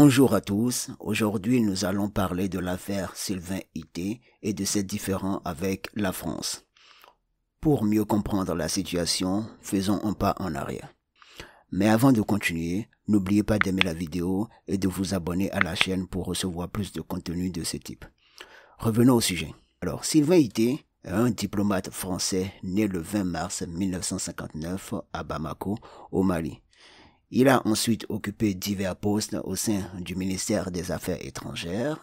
Bonjour à tous, aujourd'hui nous allons parler de l'affaire Sylvain Ité et de ses différends avec la France. Pour mieux comprendre la situation, faisons un pas en arrière. Mais avant de continuer, n'oubliez pas d'aimer la vidéo et de vous abonner à la chaîne pour recevoir plus de contenu de ce type. Revenons au sujet. Alors, Sylvain Ité est un diplomate français né le 20 mars 1959 à Bamako, au Mali. Il a ensuite occupé divers postes au sein du ministère des Affaires étrangères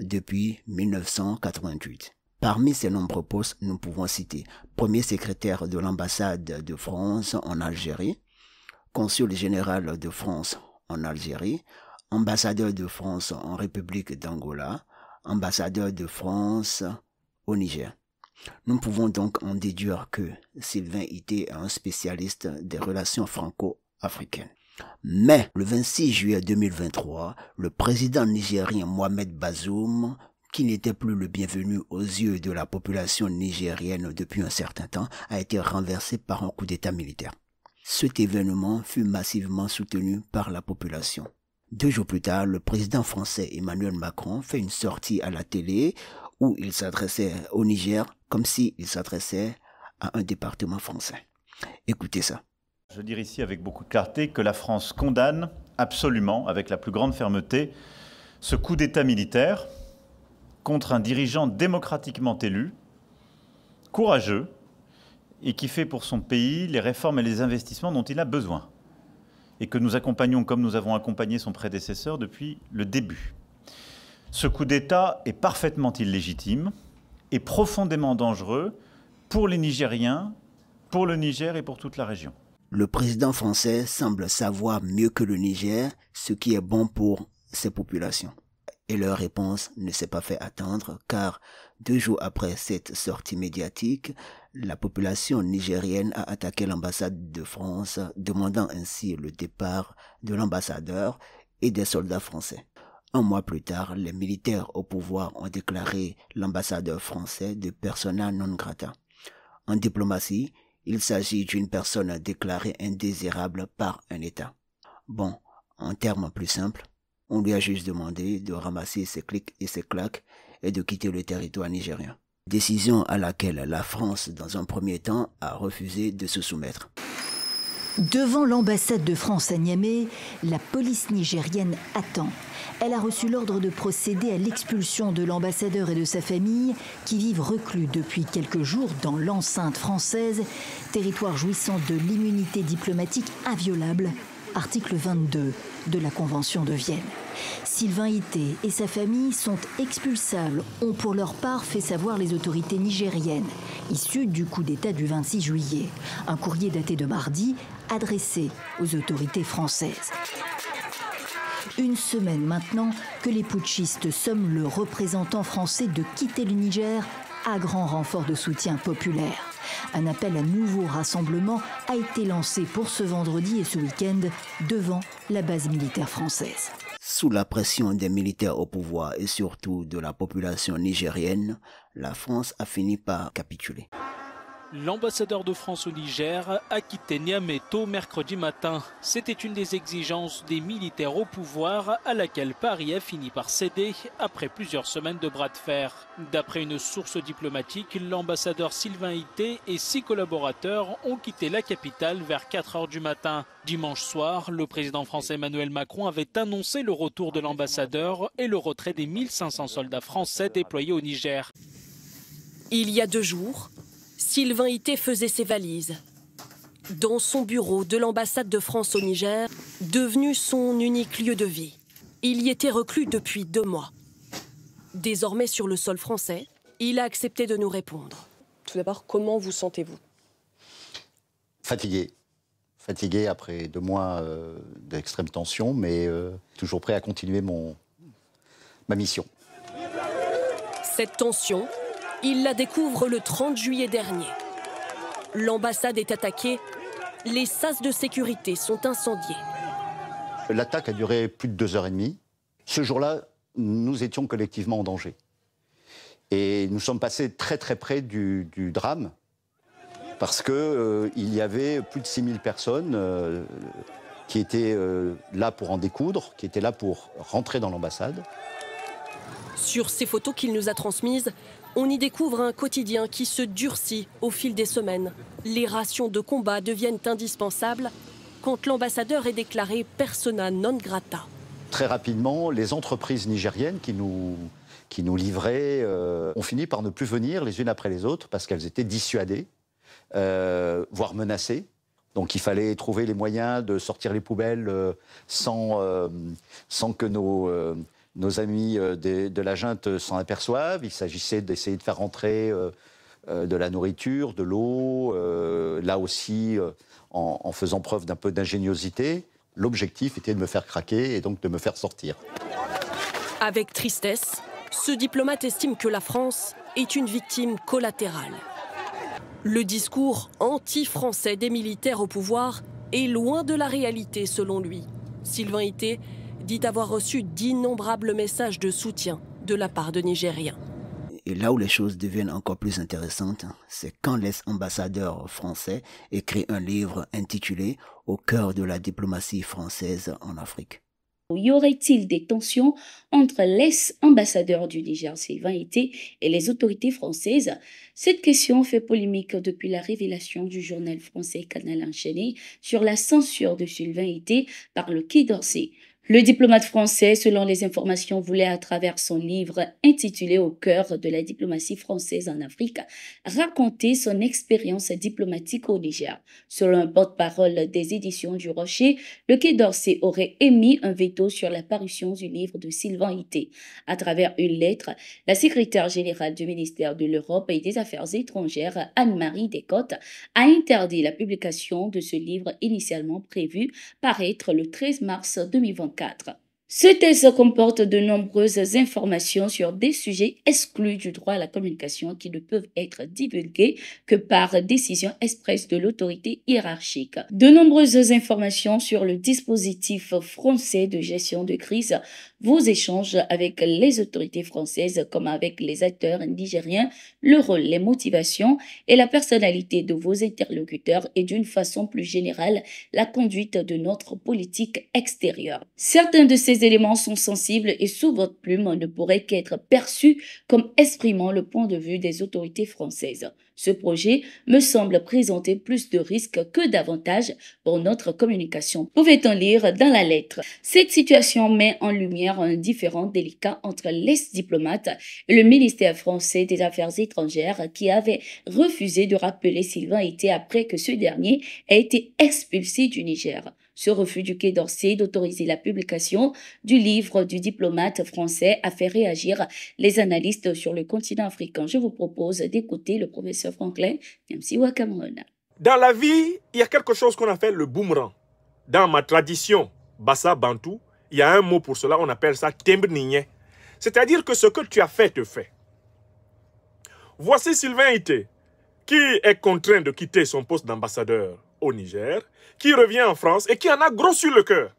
depuis 1988. Parmi ces nombreux postes, nous pouvons citer premier secrétaire de l'ambassade de France en Algérie, consul général de France en Algérie, ambassadeur de France en République d'Angola, ambassadeur de France au Niger. Nous pouvons donc en déduire que Sylvain était un spécialiste des relations franco-africaines. Mais le 26 juillet 2023, le président nigérien Mohamed Bazoum qui n'était plus le bienvenu aux yeux de la population nigérienne depuis un certain temps, a été renversé par un coup d'État militaire. Cet événement fut massivement soutenu par la population. Deux jours plus tard, le président français Emmanuel Macron fait une sortie à la télé où il s'adressait au Niger comme s'il s'adressait à un département français. Écoutez ça je veux dire ici avec beaucoup de clarté que la France condamne absolument, avec la plus grande fermeté, ce coup d'État militaire contre un dirigeant démocratiquement élu, courageux, et qui fait pour son pays les réformes et les investissements dont il a besoin, et que nous accompagnons comme nous avons accompagné son prédécesseur depuis le début. Ce coup d'État est parfaitement illégitime et profondément dangereux pour les Nigériens, pour le Niger et pour toute la région. Le président français semble savoir mieux que le Niger ce qui est bon pour ses populations. Et leur réponse ne s'est pas fait attendre car deux jours après cette sortie médiatique, la population nigérienne a attaqué l'ambassade de France, demandant ainsi le départ de l'ambassadeur et des soldats français. Un mois plus tard, les militaires au pouvoir ont déclaré l'ambassadeur français de persona non grata. En diplomatie, il s'agit d'une personne déclarée indésirable par un État. Bon, en termes plus simples, on lui a juste demandé de ramasser ses clics et ses claques et de quitter le territoire nigérien. Décision à laquelle la France, dans un premier temps, a refusé de se soumettre. Devant l'ambassade de France à Niamey, la police nigérienne attend. Elle a reçu l'ordre de procéder à l'expulsion de l'ambassadeur et de sa famille qui vivent reclus depuis quelques jours dans l'enceinte française, territoire jouissant de l'immunité diplomatique inviolable, article 22 de la Convention de Vienne. Sylvain Ité et sa famille sont expulsables, ont pour leur part fait savoir les autorités nigériennes, issues du coup d'État du 26 juillet. Un courrier daté de mardi adressée aux autorités françaises. Une semaine maintenant que les putschistes somment le représentant français de quitter le Niger à grand renfort de soutien populaire. Un appel à nouveau rassemblement a été lancé pour ce vendredi et ce week-end devant la base militaire française. Sous la pression des militaires au pouvoir et surtout de la population nigérienne, la France a fini par capituler. L'ambassadeur de France au Niger a quitté Niamey tôt mercredi matin. C'était une des exigences des militaires au pouvoir à laquelle Paris a fini par céder après plusieurs semaines de bras de fer. D'après une source diplomatique, l'ambassadeur Sylvain Ité et six collaborateurs ont quitté la capitale vers 4 heures du matin. Dimanche soir, le président français Emmanuel Macron avait annoncé le retour de l'ambassadeur et le retrait des 1500 soldats français déployés au Niger. Il y a deux jours, Sylvain Ité faisait ses valises. Dans son bureau de l'ambassade de France au Niger, devenu son unique lieu de vie. Il y était reclus depuis deux mois. Désormais sur le sol français, il a accepté de nous répondre. Tout d'abord, comment vous sentez-vous Fatigué. Fatigué après deux mois euh, d'extrême tension, mais euh, toujours prêt à continuer mon, ma mission. Cette tension, il la découvre le 30 juillet dernier. L'ambassade est attaquée, les sas de sécurité sont incendiés. L'attaque a duré plus de deux heures et demie. Ce jour-là, nous étions collectivement en danger. Et nous sommes passés très très près du, drame, parce qu'il euh, y avait plus de 6000 personnes euh, qui étaient euh, là pour en découdre, qui étaient là pour rentrer dans l'ambassade. Sur ces photos qu'il nous a transmises, on y découvre un quotidien qui se durcit au fil des semaines. Les rations de combat deviennent indispensables quand l'ambassadeur est déclaré persona non grata. Très rapidement, les entreprises nigériennes qui nous, qui nous livraient euh, ont fini par ne plus venir les unes après les autres parce qu'elles étaient dissuadées, euh, voire menacées. Donc il fallait trouver les moyens de sortir les poubelles euh, sans, sans que nos, nos amis euh, de la junte s'en aperçoivent. Il s'agissait d'essayer de faire rentrer euh, euh, de la nourriture, de l'eau, là aussi en, faisant preuve d'un peu d'ingéniosité. L'objectif était de me faire craquer et donc de me faire sortir. Avec tristesse, ce diplomate estime que la France est une victime collatérale. Le discours anti-français des militaires au pouvoir est loin de la réalité selon lui. Sylvain Ité dit avoir reçu d'innombrables messages de soutien de la part de Nigériens. Et là où les choses deviennent encore plus intéressantes, c'est quand l'ex-ambassadeur français écrit un livre intitulé Au cœur de la diplomatie française en Afrique. Y aurait-il des tensions entre l'ex-ambassadeur du Niger, Sylvain Ité, et les autorités françaises Cette question fait polémique depuis la révélation du journal français Canal Enchaîné sur la censure de Sylvain Ité par le Quai d'Orsay. Le diplomate français, selon les informations, voulait à travers son livre intitulé Au cœur de la diplomatie française en Afrique raconter son expérience diplomatique au Niger. Selon un porte-parole des éditions du Rocher, le Quai d'Orsay aurait émis un veto sur la parution du livre de Sylvain Ité. À travers une lettre, la secrétaire générale du ministère de l'Europe et des Affaires étrangères, Anne-Marie Descottes, a interdit la publication de ce livre initialement prévu paraître le 13 mars 2020. Ce texte comporte de nombreuses informations sur des sujets exclus du droit à la communication qui ne peuvent être divulgués que par décision expresse de l'autorité hiérarchique. De nombreuses informations sur le dispositif français de gestion de crise vos échanges avec les autorités françaises comme avec les acteurs nigériens, le rôle, les motivations et la personnalité de vos interlocuteurs et d'une façon plus générale la conduite de notre politique extérieure. Certains de ces éléments sont sensibles et sous votre plume ne pourraient qu'être perçus comme exprimant le point de vue des autorités françaises. Ce projet me semble présenter plus de risques que d'avantages pour notre communication. Pouvait-on lire dans la lettre Cette situation met en lumière un différent délicat entre les diplomates et le ministère français des Affaires étrangères qui avait refusé de rappeler Sylvain Été après que ce dernier ait été expulsé du Niger ce refus du Quai d'Orsay d'autoriser la publication du livre du diplomate français a fait réagir les analystes sur le continent africain. Je vous propose d'écouter le professeur Franklin M. Wakamron. Dans la vie, il y a quelque chose qu'on appelle le boomerang. Dans ma tradition, Bassa Bantu, il y a un mot pour cela, on appelle ça tembrinien. C'est-à-dire que ce que tu as fait te fait. Voici Sylvain Ité, qui est contraint de quitter son poste d'ambassadeur au Niger, qui revient en France et qui en a gros le cœur.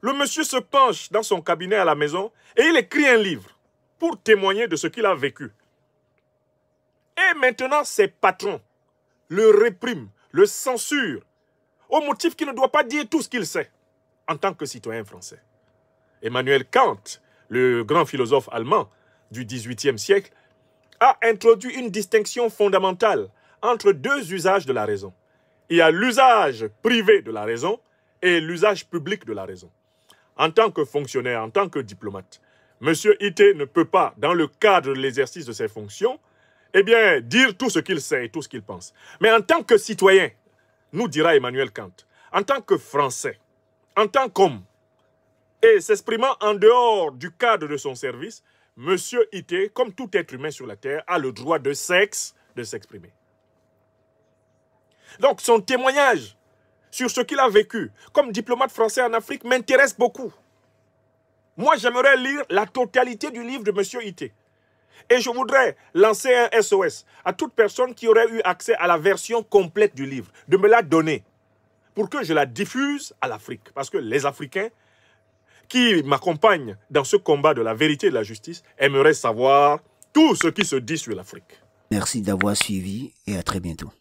Le monsieur se penche dans son cabinet à la maison et il écrit un livre pour témoigner de ce qu'il a vécu. Et maintenant, ses patrons le répriment, le censurent, au motif qu'il ne doit pas dire tout ce qu'il sait en tant que citoyen français. Emmanuel Kant, le grand philosophe allemand du XVIIIe siècle, a introduit une distinction fondamentale entre deux usages de la raison. Il y a l'usage privé de la raison et l'usage public de la raison. En tant que fonctionnaire, en tant que diplomate, M. Ité ne peut pas, dans le cadre de l'exercice de ses fonctions, eh bien, dire tout ce qu'il sait et tout ce qu'il pense. Mais en tant que citoyen, nous dira Emmanuel Kant, en tant que Français, en tant qu'homme, et s'exprimant en dehors du cadre de son service, M. Ité, comme tout être humain sur la Terre, a le droit de sexe de s'exprimer. Donc son témoignage sur ce qu'il a vécu comme diplomate français en Afrique m'intéresse beaucoup. Moi, j'aimerais lire la totalité du livre de M. Ité. Et je voudrais lancer un SOS à toute personne qui aurait eu accès à la version complète du livre, de me la donner pour que je la diffuse à l'Afrique. Parce que les Africains qui m'accompagnent dans ce combat de la vérité et de la justice aimeraient savoir tout ce qui se dit sur l'Afrique. Merci d'avoir suivi et à très bientôt.